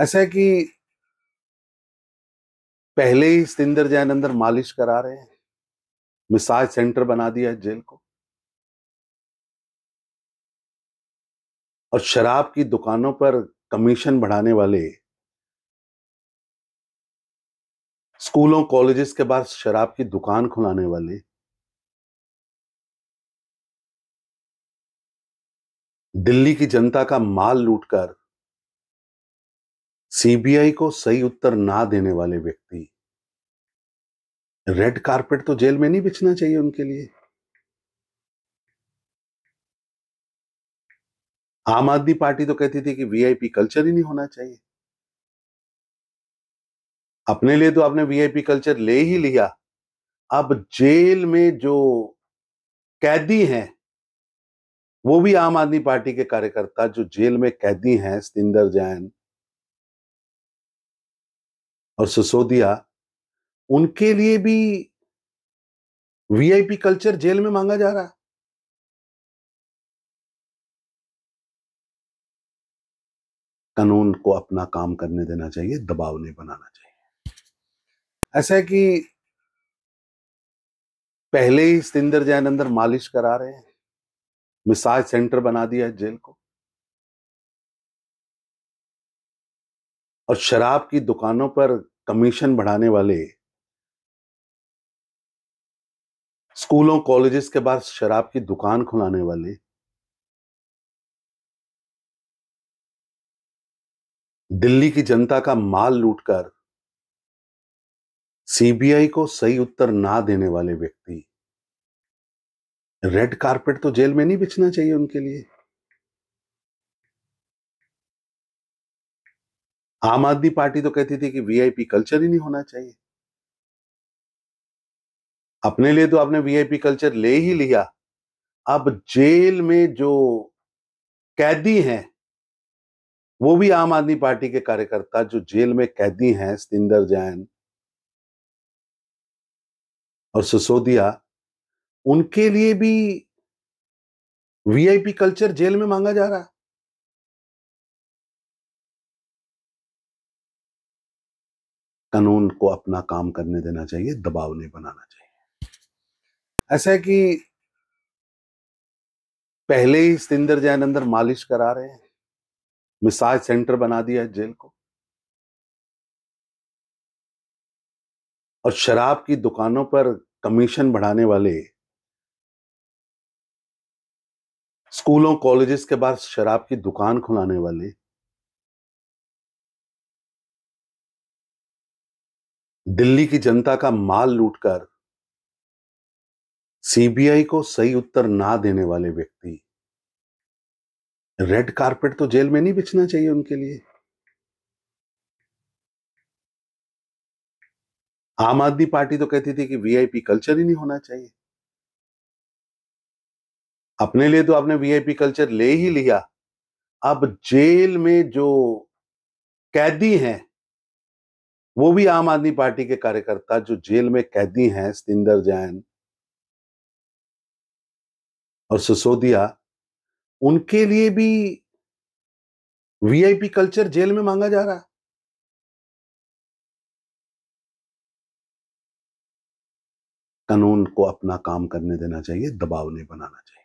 ऐसा है कि पहले ही सतेंद्र जैन अंदर मालिश करा रहे हैं मिसाज सेंटर बना दिया जेल को और शराब की दुकानों पर कमीशन बढ़ाने वाले स्कूलों कॉलेजेस के बाद शराब की दुकान खुलाने वाले दिल्ली की जनता का माल लूटकर सीबीआई को सही उत्तर ना देने वाले व्यक्ति रेड कारपेट तो जेल में नहीं बिछना चाहिए उनके लिए आम आदमी पार्टी तो कहती थी कि वीआईपी कल्चर ही नहीं होना चाहिए अपने लिए तो आपने वीआईपी कल्चर ले ही लिया अब जेल में जो कैदी हैं वो भी आम आदमी पार्टी के कार्यकर्ता जो जेल में कैदी हैं सतिंदर जैन और सिसोदिया उनके लिए भी वीआईपी कल्चर जेल में मांगा जा रहा है कानून को अपना काम करने देना चाहिए दबाव नहीं बनाना चाहिए ऐसा है कि पहले ही सतिंदर जैन अंदर मालिश करा रहे हैं मिसाज सेंटर बना दिया है जेल को और शराब की दुकानों पर कमीशन बढ़ाने वाले स्कूलों कॉलेजेस के बाद शराब की दुकान खुलाने वाले दिल्ली की जनता का माल लूटकर सीबीआई को सही उत्तर ना देने वाले व्यक्ति रेड कारपेट तो जेल में नहीं बिछना चाहिए उनके लिए आम आदमी पार्टी तो कहती थी कि वीआईपी कल्चर ही नहीं होना चाहिए अपने लिए तो आपने वीआईपी कल्चर ले ही लिया अब जेल में जो कैदी हैं वो भी आम आदमी पार्टी के कार्यकर्ता जो जेल में कैदी हैं सतिंदर जैन और सुसोदिया उनके लिए भी वीआईपी कल्चर जेल में मांगा जा रहा है कानून को अपना काम करने देना चाहिए दबाव नहीं बनाना चाहिए ऐसा है कि पहले ही सतेंद्र जैन अंदर मालिश करा रहे हैं मिसाज सेंटर बना दिया है जेल को और शराब की दुकानों पर कमीशन बढ़ाने वाले स्कूलों कॉलेजेस के बाद शराब की दुकान खुलाने वाले दिल्ली की जनता का माल लूटकर सीबीआई को सही उत्तर ना देने वाले व्यक्ति रेड कारपेट तो जेल में नहीं बिछना चाहिए उनके लिए आम आदमी पार्टी तो कहती थी कि वीआईपी कल्चर ही नहीं होना चाहिए अपने लिए तो आपने वीआईपी कल्चर ले ही लिया अब जेल में जो कैदी हैं वो भी आम आदमी पार्टी के कार्यकर्ता जो जेल में कैदी हैं सतिंदर जैन और सुसोदिया उनके लिए भी वीआईपी कल्चर जेल में मांगा जा रहा कानून को अपना काम करने देना चाहिए दबाव नहीं बनाना चाहिए